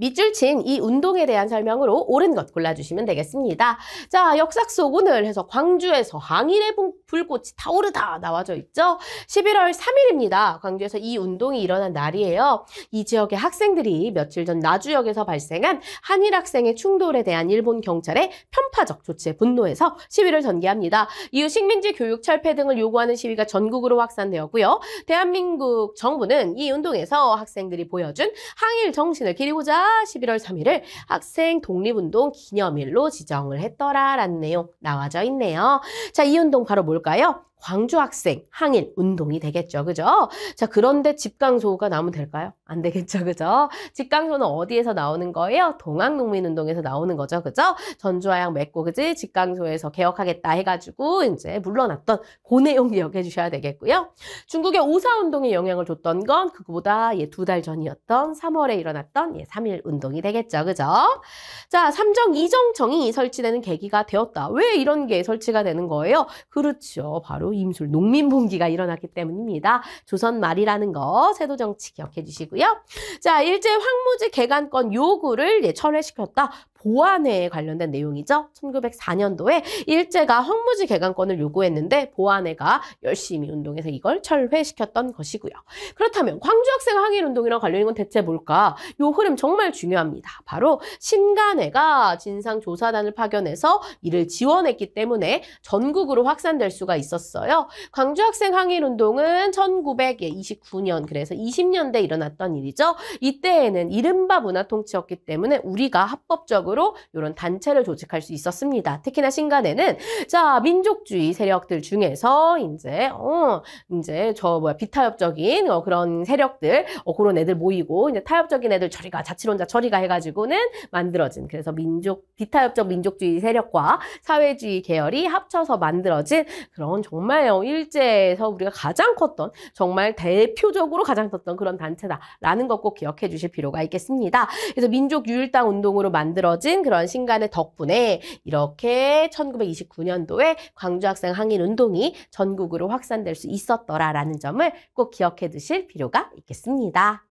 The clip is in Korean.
밑줄 친 이 운동에 대한 설명으로 옳은 것 골라주시면 되겠습니다. 자, 역삭 속 오늘 해서 광주에서 항일의 불꽃이 타오르다 나와져 있죠. 11월 3일입니다. 광주에서 이 운동이 일어난 날이에요. 이 지역의 학생들이 며칠 전 나주역에서 발생한 한일 학생의 충돌에 대한 일본 경찰의 편파적 조치에 분노해서 시위를 전개합니다. 이후 식민지 교육 철폐 등을 요구하는 시위가 전국으로 확산되었고요. 대한민국 정부는 이 운동에서 학생들이 보여준 항일 정신을 기리고자 11월 3일을 학생 독립운동 기념일로 지정을 했더라라는 내용 나와져 있네요. 자, 이 운동 바로 뭘까요? 광주 학생 항일 운동이 되겠죠. 그죠? 자, 그런데 집강소가 나오면 될까요? 안 되겠죠. 그죠? 집강소는 어디에서 나오는 거예요? 동학농민운동에서 나오는 거죠. 그죠? 전주화양 맺고 그지? 집강소에서 개혁하겠다 해가지고 이제 물러났던 고그 내용 기억해 주셔야 되겠고요. 중국의 오사운동에 영향을 줬던 건 그거보다 예, 두 달 전이었던 3월에 일어났던 예, 3일 운동이 되겠죠. 그죠? 자, 삼정 이정청이 설치되는 계기가 되었다. 왜 이런 게 설치가 되는 거예요? 그렇죠. 바로 바로 임술 농민분기가 일어났기 때문입니다. 조선 말이라는 거 세도 정치 기억해 주시고요. 자 일제 황무지 개간권 요구를 예, 철회시켰다. 보안회에 관련된 내용이죠. 1904년도에 일제가 황무지 개간권을 요구했는데 보안회가 열심히 운동해서 이걸 철회시켰던 것이고요. 그렇다면 광주 학생 항일 운동이랑 관련된 건 대체 뭘까? 요 흐름 정말 중요합니다. 바로 신간회가 진상조사단을 파견해서 이를 지원했기 때문에 전국으로 확산될 수가 있었어요. 광주 학생 항일 운동은 1929년 그래서 20년대 에 일어났던 일이죠. 이때에는 이른바 문화통치였기 때문에 우리가 합법적으로 방식으로 이런 단체를 조직할 수 있었습니다. 특히나 신간에는 자 민족주의 세력들 중에서 이제 어 이제 저 뭐야 비타협적인 어, 그런 세력들 어, 그런 애들 모이고 이제 타협적인 애들 처리가 자치론자 처리가 해가지고는 만들어진 그래서 민족 비타협적 민족주의 세력과 사회주의 계열이 합쳐서 만들어진 그런 정말 어, 일제에서 우리가 가장 컸던 정말 대표적으로 가장 컸던 그런 단체다라는 것 꼭 기억해 주실 필요가 있겠습니다. 그래서 민족 유일당 운동으로 만들어 벌어진 그런 신간의 덕분에 이렇게 1929년도에 광주학생 항일 운동이 전국으로 확산될 수 있었더라라는 점을 꼭 기억해 두실 필요가 있겠습니다.